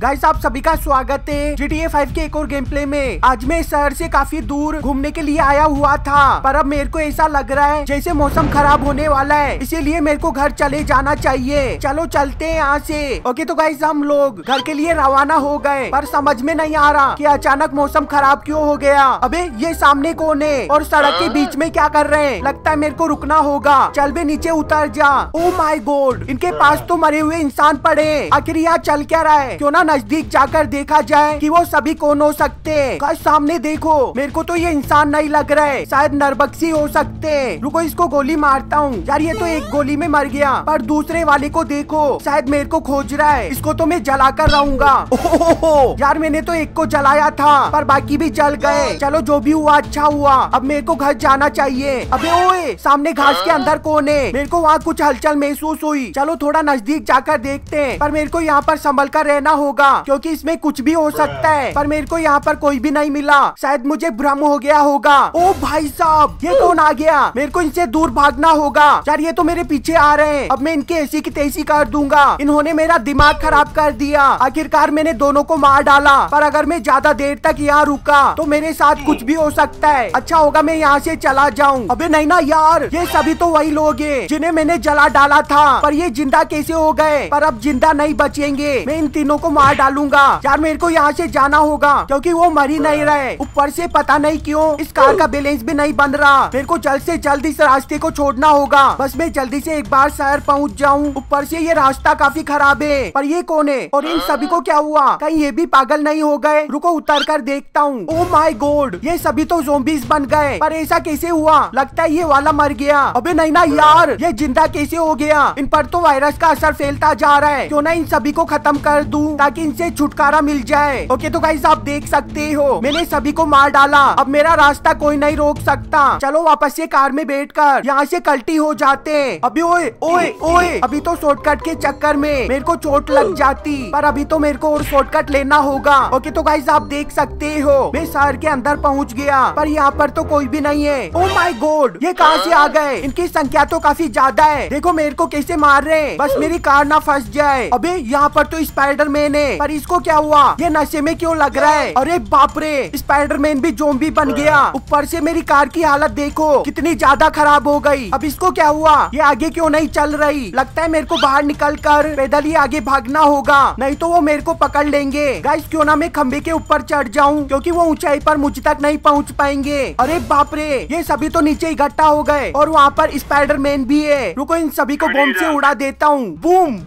Guys आप सभी का स्वागत है जी टी ए फाइव के एक और गेम प्ले में आज मैं इस शहर से काफी दूर घूमने के लिए आया हुआ था पर अब मेरे को ऐसा लग रहा है जैसे मौसम खराब होने वाला है इसीलिए मेरे को घर चले जाना चाहिए चलो चलते हैं यहाँ से ओके तो गाइस हम लोग घर के लिए रवाना हो गए पर समझ में नहीं आ रहा की अचानक मौसम खराब क्यों हो गया अभी ये सामने कौन है और सड़क के बीच में क्या कर रहे हैं लगता है मेरे को रुकना होगा चल भी नीचे उतर जा ओ माई गोड इनके पास तो मरे हुए इंसान पड़े आखिर यहाँ चल क्या रहा है क्यों ना नजदीक जाकर देखा जाए कि वो सभी कौन हो सकते हैं सामने देखो मेरे को तो ये इंसान नहीं लग रहा है शायद नरबक्सी हो सकते हैं रुको इसको गोली मारता हूँ यार ये तो एक गोली में मर गया पर दूसरे वाले को देखो शायद मेरे को खोज रहा है इसको तो मैं जला कर रहूंगा यार मैंने तो एक को जलाया था पर बाकी भी जल गए चलो जो भी हुआ अच्छा हुआ अब मेरे को घर जाना चाहिए अबे ओए सामने घास के अंदर कौन है मेरे को वहाँ कुछ हलचल महसूस हुई चलो थोड़ा नजदीक जाकर देखते हैं पर मेरे को यहाँ पर संभल कर रहना होगा होगा क्योंकि इसमें कुछ भी हो हाँ। सकता है पर मेरे को यहाँ पर कोई भी नहीं मिला शायद मुझे भ्रम हो गया होगा ओ भाई साहब ये कौन आ गया मेरे को इनसे दूर भागना होगा यार ये तो मेरे पीछे आ रहे हैं अब मैं इनके ऐसी की तेजी कर दूंगा इन्होंने मेरा दिमाग खराब कर दिया आखिरकार मैंने दोनों को मार डाला पर अगर मैं ज्यादा देर तक यहाँ रुका तो मेरे साथ कुछ भी हो सकता है अच्छा होगा मैं यहाँ से चला जाऊँ अभी नहीं ना यार ये सभी तो वही लोग है जिन्हें मैंने जला डाला था पर ये जिंदा कैसे हो गए पर अब जिंदा नहीं बचेंगे मैं इन तीनों को मार मार डालूंगा यार मेरे को यहाँ से जाना होगा क्योंकि वो मर ही नहीं रहे ऊपर से पता नहीं क्यों इस कार का बैलेंस भी नहीं बन रहा मेरे को जल्द से जल्द इस रास्ते को छोड़ना होगा बस मैं जल्दी से एक बार शहर पहुँच जाऊँ ऊपर से ये रास्ता काफी खराब है पर ये कौन है और इन सभी को क्या हुआ कहीं ये भी पागल नहीं हो गए रुको उतर कर देखता हूँ ओ माई गोड ये सभी तो जोम्बिस बन गए पर ऐसा कैसे हुआ लगता है ये वाला मर गया अबे नहीं ना यार ये जिंदा कैसे हो गया इन पर तो वायरस का असर फैलता जा रहा है क्यों ना इन सभी को खत्म कर दूं ताकि ताकि इनसे छुटकारा मिल जाए ओके तो गाइज आप देख सकते हो मैंने सभी को मार डाला अब मेरा रास्ता कोई नहीं रोक सकता चलो वापस ये कार में बैठ कर यहाँ से कल्टी हो जाते अभी ओए ओए ओए अभी तो शॉर्टकट के चक्कर में मेरे को चोट लग जाती पर अभी तो मेरे को और शॉर्टकट लेना होगा ओके तो गाइज आप देख सकते हो मैं शहर के अंदर पहुँच गया पर यहाँ पर तो कोई भी नहीं है ओ माई गोड ये कहाँ से आ गए इनकी संख्या तो काफी ज्यादा है देखो मेरे को कैसे मार रहे बस मेरी कार ना फंस जाए अभी यहाँ पर तो स्पाइडर मैन है पर इसको क्या हुआ ये नशे में क्यों लग रहा है अरे बापरे स्पाइडर स्पाइडरमैन भी जोम्बी बन गया ऊपर से मेरी कार की हालत देखो कितनी ज्यादा खराब हो गई अब इसको क्या हुआ ये आगे क्यों नहीं चल रही लगता है मेरे को बाहर निकल कर पैदल ही आगे भागना होगा नहीं तो वो मेरे को पकड़ लेंगे गाइस क्यों ना मैं खम्बे के ऊपर चढ़ जाऊँ क्योंकि वो ऊंचाई पर मुझ तक नहीं पहुँच पाएंगे अरे बाप रे ये सभी तो नीचे इकट्ठा हो गए और वहाँ पर स्पाइडरमैन भी है रुको इन सभी को बॉम्ब से उड़ा देता हूँ बूम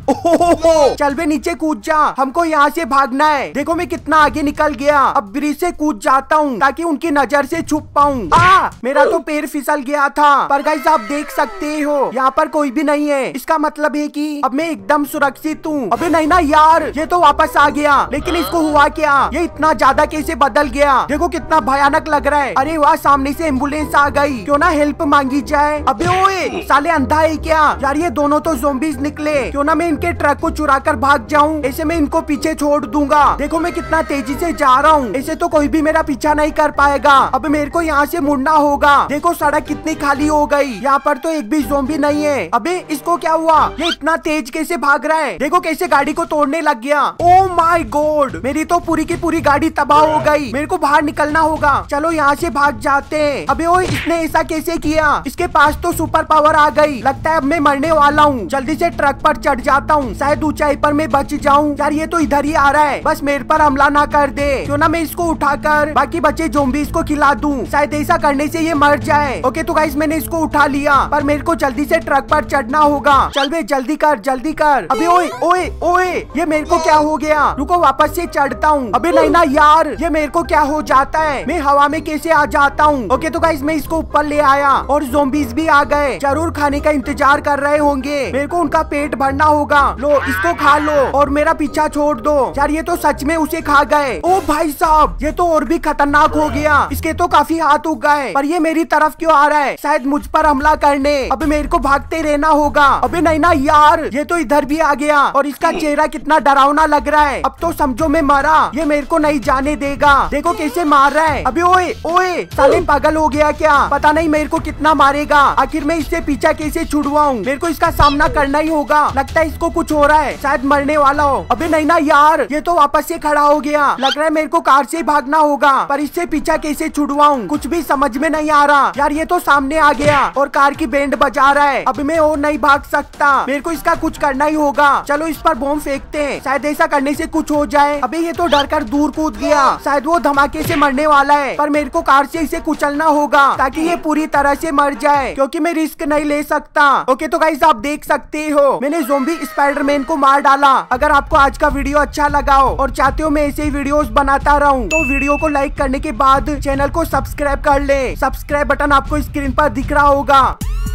चल वे नीचे कूद जा हमको यहाँ से भागना है देखो मैं कितना आगे निकल गया अब ब्रिज से कूद जाता हूँ ताकि उनकी नजर से छुप पाऊँ हाँ, आ मेरा तो पैर फिसल गया था पर गाइस आप देख सकते हो यहाँ पर कोई भी नहीं है इसका मतलब है कि अब मैं एकदम सुरक्षित हूँ अभी नहीं ना यार ये तो वापस आ गया लेकिन इसको हुआ क्या ये इतना ज्यादा कैसे बदल गया देखो कितना भयानक लग रहा है अरे वहाँ सामने से एम्बुलेंस आ गई क्यों ना हेल्प मांगी जाए अबे ओए साले अंधा है क्या यार ये दोनों तो जोम्बीज निकले क्यों ना मैं इनके ट्रक को चुरा कर भाग जाऊँ ऐसे में इनको पीछे पीछे छोड़ दूंगा देखो मैं कितना तेजी से जा रहा हूँ ऐसे तो कोई भी मेरा पीछा नहीं कर पाएगा अब मेरे को यहाँ से मुड़ना होगा देखो सड़क कितनी खाली हो गई यहाँ पर तो एक भी जोम्बी नहीं है अबे इसको क्या हुआ ये इतना तेज कैसे भाग रहा है देखो कैसे गाड़ी को तोड़ने लग गया ओ माई गोड मेरी तो पूरी की पूरी गाड़ी तबाह हो गयी मेरे को बाहर निकलना होगा चलो यहाँ से भाग जाते हैं अबे ओ इसने ऐसा कैसे किया इसके पास तो सुपर पावर आ गई लगता है अब मैं मरने वाला हूँ जल्दी से ट्रक पर चढ़ जाता हूँ शायद ऊंचाई पर मैं बच जाऊँ यार ये तो इधर ही आ रहा है बस मेरे पर हमला ना कर दे क्यों ना मैं इसको उठाकर बाकी बच्चे जोम्बीज को खिला दूं शायद ऐसा करने से ये मर जाए ओके तो गाइस मैंने इसको उठा लिया पर मेरे को जल्दी से ट्रक पर चढ़ना होगा चल वे जल्दी कर जल्दी कर अभी ओए ओए ओए ये मेरे को क्या हो गया रुको वापस से चढ़ता हूँ अभी नहीं ना यार ये मेरे को क्या हो जाता है मैं हवा में कैसे आ जाता हूँ ओके तो गाइस मैं इसको ऊपर ले आया और जोम्बीज भी आ गए जरूर खाने का इंतजार कर रहे होंगे मेरे को उनका पेट भरना होगा लो इसको खा लो और मेरा पीछा छोड़ छोड़ दो यार ये तो सच में उसे खा गए ओ भाई साहब ये तो और भी खतरनाक हो गया इसके तो काफी हाथ उग गए पर ये मेरी तरफ क्यों आ रहा है शायद मुझ पर हमला करने अब मेरे को भागते रहना होगा अभी नहीं ना यार ये तो इधर भी आ गया और इसका चेहरा कितना डरावना लग रहा है अब तो समझो मैं मरा ये मेरे को नहीं जाने देगा देखो कैसे मार रहा है अभी ओए ओए साले पागल हो गया क्या पता नहीं मेरे को कितना मारेगा आखिर मैं इससे पीछा कैसे छुड़वाऊँ मेरे को इसका सामना करना ही होगा लगता है इसको कुछ हो रहा है शायद मरने वाला हो अभी नहीं यार ये तो वापस से खड़ा हो गया लग रहा है मेरे को कार से भागना होगा पर इससे पीछा कैसे छुड़वाऊँ कुछ भी समझ में नहीं आ रहा यार ये तो सामने आ गया और कार की बैंड बजा रहा है अब मैं और नहीं भाग सकता मेरे को इसका कुछ करना ही होगा चलो इस पर बॉम्ब फेंकते हैं शायद ऐसा करने से कुछ हो जाए अभी ये तो डर कर दूर कूद गया शायद वो धमाके से मरने वाला है पर मेरे को कार से इसे कुचलना होगा ताकि ये पूरी तरह से मर जाए क्योंकि मैं रिस्क नहीं ले सकता ओके तो गाइस आप देख सकते हो मैंने जोम्बी स्पाइडरमैन को मार डाला अगर आपको आज का वीडियो वीडियो अच्छा लगा हो और चाहते हो मैं ऐसे ही वीडियोस बनाता रहूं तो वीडियो को लाइक करने के बाद चैनल को सब्सक्राइब कर ले सब्सक्राइब बटन आपको स्क्रीन पर दिख रहा होगा